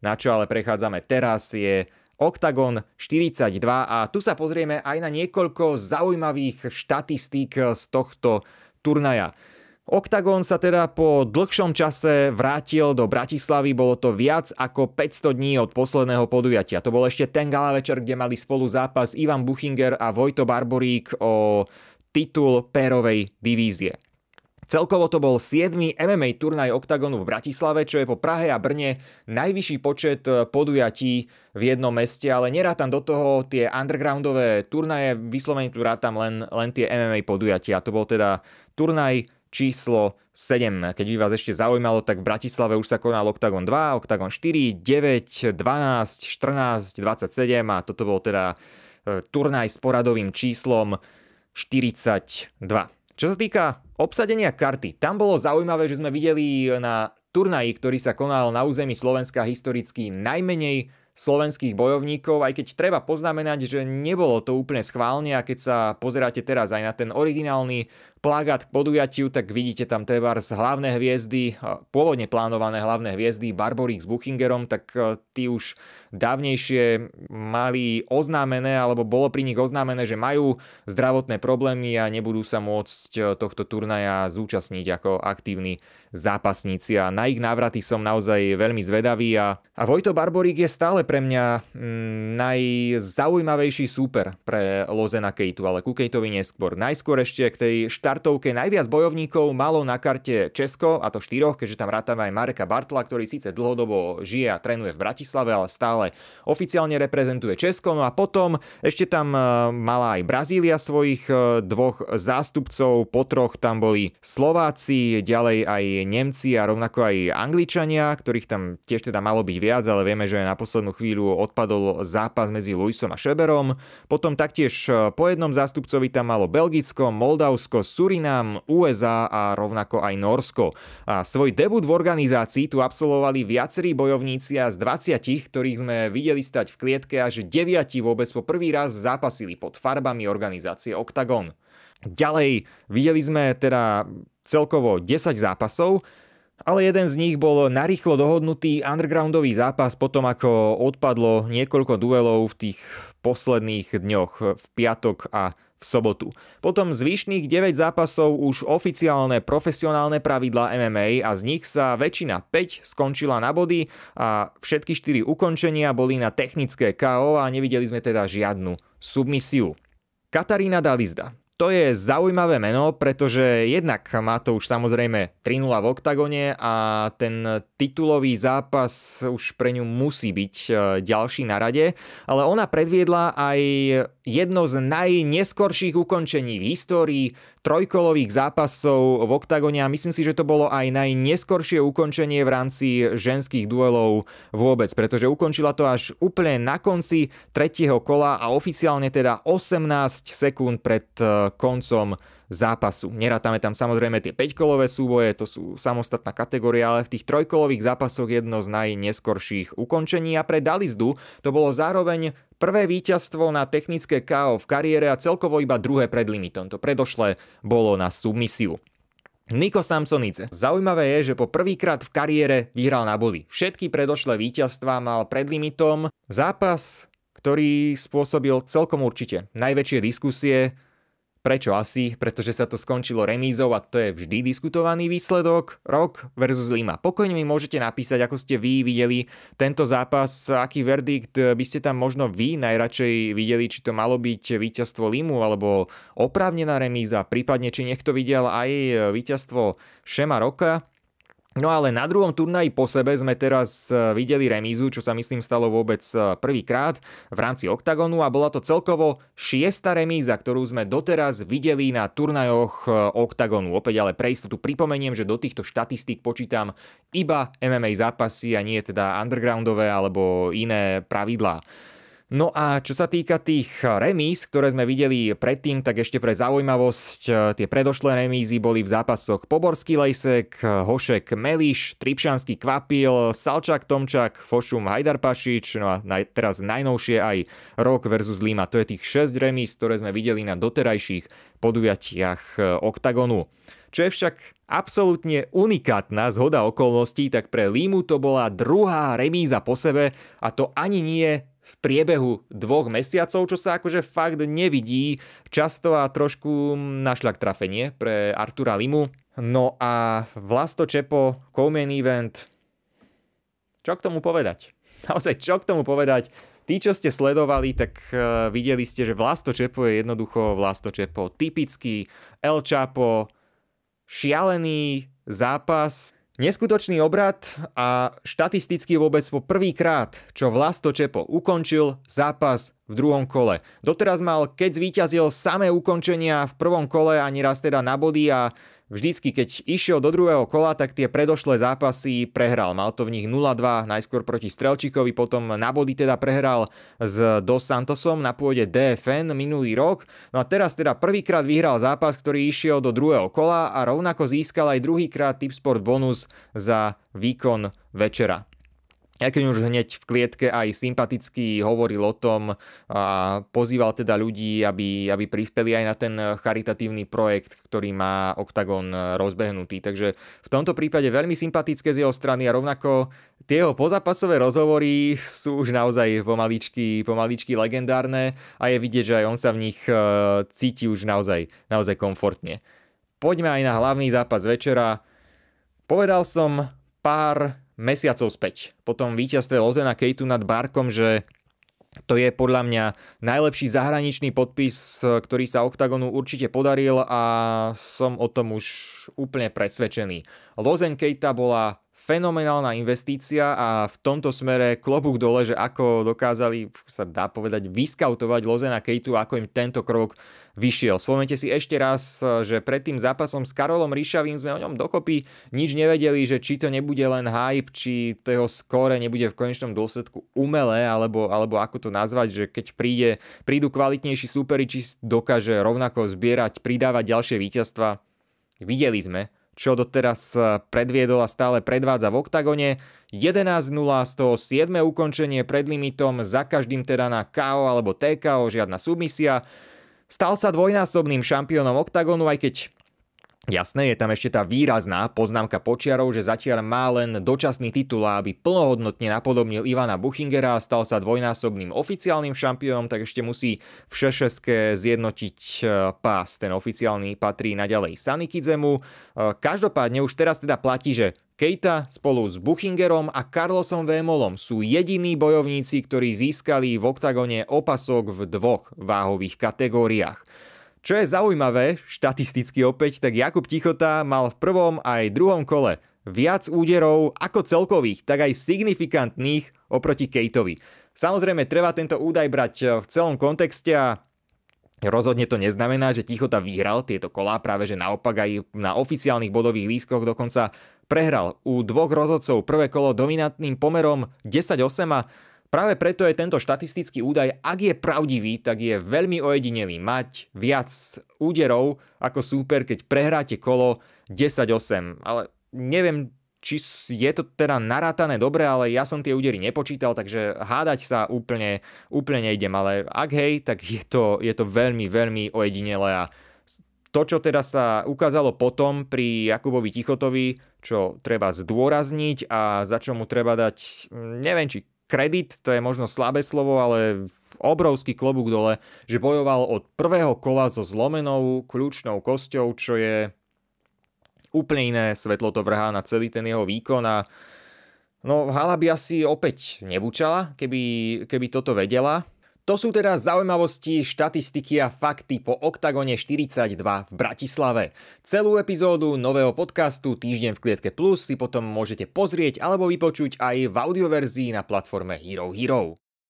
Na čo ale prechádzame teraz je Octagon 42 a tu sa pozrieme aj na niekoľko zaujímavých štatistík z tohto turnaja. Octagon sa teda po dlhšom čase vrátil do Bratislavy, bolo to viac ako 500 dní od posledného podujatia. To bol ešte ten gala večer, kde mali spolu zápas Ivan Buchinger a Vojto Barborík o titul pérovej divízie. Celkovo to bol 7. MMA turnaj OKTAGONu v Bratislave, čo je po Prahe a Brne najvyšší počet e, podujatí v jednom meste, ale nerátam do toho tie undergroundové turnaje, vyslovene tu rátam len, len tie MMA podujatia. To bol teda turnaj číslo 7. Keď by vás ešte zaujímalo, tak v Bratislave už sa konal Octagon 2, Octagon 4, 9, 12, 14, 27 a toto bol teda e, turnaj s poradovým číslom 42. Čo sa týka Obsadenia karty. Tam bolo zaujímavé, že sme videli na turnaji, ktorý sa konal na území Slovenska historicky najmenej slovenských bojovníkov, aj keď treba poznamenať, že nebolo to úplne schválne a keď sa pozeráte teraz aj na ten originálny plagát k podujatiu, tak vidíte tam treba z hlavné hviezdy, pôvodne plánované hlavné hviezdy Barborík s Buchingerom, tak e, tí už dávnejšie mali oznámené, alebo bolo pri nich oznámené, že majú zdravotné problémy a nebudú sa môcť e, tohto turnaja zúčastniť ako aktívni zápasníci a na ich návraty som naozaj veľmi zvedavý a, a Vojto Barborík je stále pre mňa mm, najzaujímavejší súper pre Lozena Kejtu, ale ku Kejtovi neskôr. Najskôr ešte k tej štá štartovke najviac bojovníkov malo na karte Česko, a to štyroch, keďže tam rátame aj Mareka Bartla, ktorý síce dlhodobo žije a trénuje v Bratislave, ale stále oficiálne reprezentuje Česko. No a potom ešte tam e, mala aj Brazília svojich e, dvoch zástupcov, po troch tam boli Slováci, ďalej aj Nemci a rovnako aj Angličania, ktorých tam tiež teda malo byť viac, ale vieme, že na poslednú chvíľu odpadol zápas medzi Luisom a Šeberom. Potom taktiež e, po jednom zástupcovi tam malo Belgicko, Moldavsko, Surinam, USA a rovnako aj Norsko. A svoj debut v organizácii tu absolvovali viacerí bojovníci a z 20, ktorých sme videli stať v klietke, až 9 vôbec po prvý raz zápasili pod farbami organizácie Octagon. Ďalej videli sme teda celkovo 10 zápasov, ale jeden z nich bol narýchlo dohodnutý undergroundový zápas potom, ako odpadlo niekoľko duelov v tých posledných dňoch v piatok a v sobotu. Potom zvyšných 9 zápasov už oficiálne profesionálne pravidlá MMA a z nich sa väčšina 5 skončila na body a všetky 4 ukončenia boli na technické KO a nevideli sme teda žiadnu submisiu. Katarína Davizda. To je zaujímavé meno, pretože jednak má to už samozrejme 3 v oktagone a ten titulový zápas už pre ňu musí byť e, ďalší na rade, ale ona predviedla aj jedno z najneskorších ukončení v histórii trojkolových zápasov v oktagóne a myslím si, že to bolo aj najneskoršie ukončenie v rámci ženských duelov vôbec, pretože ukončila to až úplne na konci tretieho kola a oficiálne teda 18 sekúnd pred e, koncom zápasu. Nerátame tam samozrejme tie 5-kolové súboje, to sú samostatná kategória, ale v tých trojkolových zápasoch jedno z najneskorších ukončení a pre Dalizdu to bolo zároveň Prvé víťazstvo na technické KO v kariére a celkovo iba druhé pred limitom. To predošlé bolo na submisiu. Niko Samsonice. Zaujímavé je, že po prvýkrát v kariére vyhral na boli. Všetky predošlé víťazstva mal pred limitom. Zápas, ktorý spôsobil celkom určite najväčšie diskusie, Prečo asi? Pretože sa to skončilo remízou a to je vždy diskutovaný výsledok. Rok versus Lima. Pokojne mi môžete napísať, ako ste vy videli tento zápas, aký verdikt by ste tam možno vy najradšej videli, či to malo byť víťazstvo Limu alebo oprávnená remíza, prípadne či niekto videl aj víťazstvo Šema Roka. No ale na druhom turnaji po sebe sme teraz e, videli remízu, čo sa myslím stalo vôbec e, prvýkrát v rámci OKTAGONu a bola to celkovo šiesta remíza, ktorú sme doteraz videli na turnajoch e, OKTAGONu. Opäť ale pre istotu pripomeniem, že do týchto štatistík počítam iba MMA zápasy a nie teda undergroundové alebo iné pravidlá. No a čo sa týka tých remíz, ktoré sme videli predtým, tak ešte pre zaujímavosť, eh, tie predošlé remízy boli v zápasoch Poborský Lejsek, eh, Hošek Meliš, Tripšanský Kvapil, Salčak Tomčak, Fošum Hajdar Pašič, no a naj, teraz najnovšie aj Rok versus Lima. To je tých 6 remíz, ktoré sme videli na doterajších podujatiach eh, OKTAGONu. Čo je však absolútne unikátna zhoda okolností, tak pre Límu to bola druhá remíza po sebe a to ani nie v priebehu dvoch mesiacov, čo sa akože fakt nevidí často a trošku našľak trafenie pre Artura Limu. No a Vlasto Čepo, Koumen event, čo k tomu povedať? Naozaj, čo k tomu povedať? Tí, čo ste sledovali, tak eh, videli ste, že Vlasto Čepo je jednoducho Vlasto Čepo. Typický El Čapo, šialený zápas, Neskutočný obrad a štatisticky vôbec po prvýkrát, čo Vlasto Čepo ukončil zápas v druhom kole. Doteraz mal, keď zvíťazil samé ukončenia v prvom kole, ani raz teda na body a Vždycky, keď išiel do druhého kola, tak tie predošlé zápasy prehral. Mal to v nich 0-2, najskôr proti Strelčíkovi, potom na body teda prehral s Dos Santosom na pôde DFN minulý rok. No a teraz teda prvýkrát vyhral zápas, ktorý išiel do druhého kola a rovnako získal aj druhýkrát Tipsport bonus za výkon večera aj keď už hneď v klietke aj sympaticky hovoril o tom a pozýval teda ľudí, aby, aby prispeli aj na ten charitatívny projekt, ktorý má Octagon rozbehnutý. Takže v tomto prípade veľmi sympatické z jeho strany a rovnako tie jeho pozapasové rozhovory sú už naozaj pomaličky, pomaličky legendárne a je vidieť, že aj on sa v nich e, cíti už naozaj, naozaj komfortne. Poďme aj na hlavný zápas večera. Povedal som pár mesiacov späť. Po tom víťazstve Lozena Kejtu nad Barkom, že to je podľa mňa najlepší zahraničný podpis, ktorý sa OKTAGONu určite podaril a som o tom už úplne presvedčený. Lozen Kejta bola fenomenálna investícia a v tomto smere klobúk dole, že ako dokázali, sa dá povedať, vyskautovať Lozena Kejtu, ako im tento krok vyšiel. Spomnite si ešte raz, že pred tým zápasom s Karolom Ríšavým sme o ňom dokopy nič nevedeli, že či to nebude len hype, či to jeho skóre nebude v konečnom dôsledku umelé, alebo, alebo ako to nazvať, že keď príde, prídu kvalitnejší súperi, či dokáže rovnako zbierať, pridávať ďalšie víťazstva. Videli sme, čo doteraz eh, predviedol a stále predvádza v oktagone. 11-0 z toho 7. ukončenie pred limitom, za každým teda na KO alebo TKO, žiadna submisia. Stal sa dvojnásobným šampiónom oktagonu, aj keď Jasné, je tam ešte tá výrazná poznámka počiarov, že zatiaľ má len dočasný titul, aby plnohodnotne napodobnil Ivana Buchingera a stal sa dvojnásobným oficiálnym šampiónom, tak ešte musí v šešeske zjednotiť e, pás. Ten oficiálny patrí naďalej Sanikidzemu. E, každopádne už teraz teda platí, že Keita spolu s Buchingerom a Carlosom Vémolom sú jediní bojovníci, ktorí získali v oktagone opasok v dvoch váhových kategóriách. Čo je zaujímavé, štatisticky opäť, tak Jakub Tichota mal v prvom aj druhom kole viac úderov ako celkových, tak aj signifikantných oproti Kejtovi. Samozrejme, treba tento údaj brať e, v celom kontexte a Rozhodne to neznamená, že Tichota vyhral tieto kolá, práve že naopak aj na oficiálnych bodových lískoch dokonca prehral u dvoch rozhodcov prvé kolo dominantným pomerom 10-8 a Práve preto je tento štatistický údaj, ak je pravdivý, tak je veľmi ojedinelý. Mať viac úderov ako súper, keď prehráte kolo 10-8. Ale neviem, či je to teda narátané dobre, ale ja som tie údery nepočítal, takže hádať sa úplne, úplne nejdem. Ale ak hej, tak je to, je to veľmi, veľmi ojedinelé a to, čo teda sa ukázalo potom pri Jakubovi Tichotovi, čo treba zdôrazniť a za čo mu treba dať, mm, neviem či kredit, to je možno slabé slovo, ale obrovský klobúk dole, že bojoval od prvého kola so zlomenou kľúčnou kosťou, čo je úplne iné svetlo to vrhá na celý ten jeho výkon a no Hala by asi opäť nebučala, keby, keby toto vedela. To sú teda zaujímavosti, štatistiky a fakty po OKTAGONE 42 v Bratislave. Celú epizódu nového podcastu Týždeň v klietke plus si potom môžete pozrieť alebo vypočuť aj v audioverzii na platforme Hero Hero.